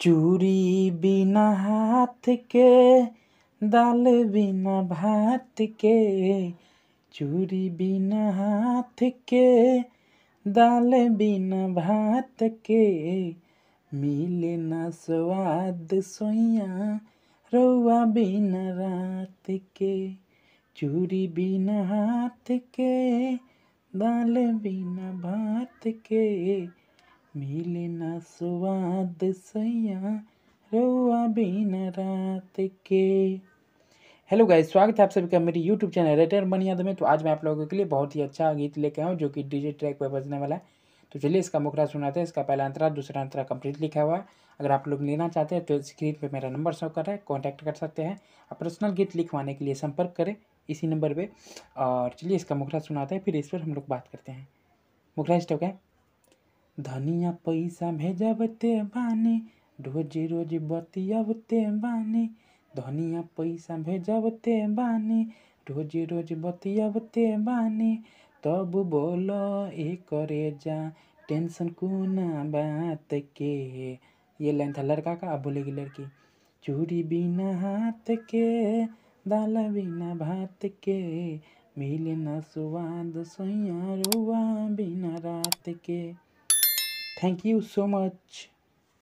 चूड़ी बिना हाथ के दाल बिना भात के चूड़ी बिना हाथ के दाल बिना भात के मिले न स्वाद सोया रौआ बिना रात के चूड़ी बिना हाथ के दाल बिना भात के मिले ना स्वाद सैया रोआ बिना रात के हेलो गाइस स्वागत है आप सभी का मेरी यूट्यूब चैनल रेटर मन यादव में तो आज मैं आप लोगों के लिए बहुत ही अच्छा गीत लेके आऊँ जो कि डीजे ट्रैक पर बजने वाला है तो चलिए इसका मुखरा सुनाते हैं इसका पहला अंतरा दूसरा अंतरा कंप्लीट लिखा हुआ है अगर आप लोग लेना चाहते हैं तो स्क्रीन पर मेरा नंबर शो कर रहा है कॉन्टैक्ट कर सकते हैं आप पर्सनल गीत लिखवाने के लिए संपर्क करें इसी नंबर पर और चलिए इसका मुखरा सुनाते हैं फिर इस पर हम लोग बात करते हैं मुखरा स्टॉक है धनिया पैसा भेजबते बानी रोज रोज बतियावते बानी धनिया पैसा भेजबते बानी रोज रोज बतियावते बानी तब बोल करे जा टेंशन ना बात के ये लाइन था लड़का का अब बोलेगी लड़की चूड़ी बिना हाथ के दाला बिना भात के मिले न स्वाद सोया रुआ बिना रात के Thank you so much.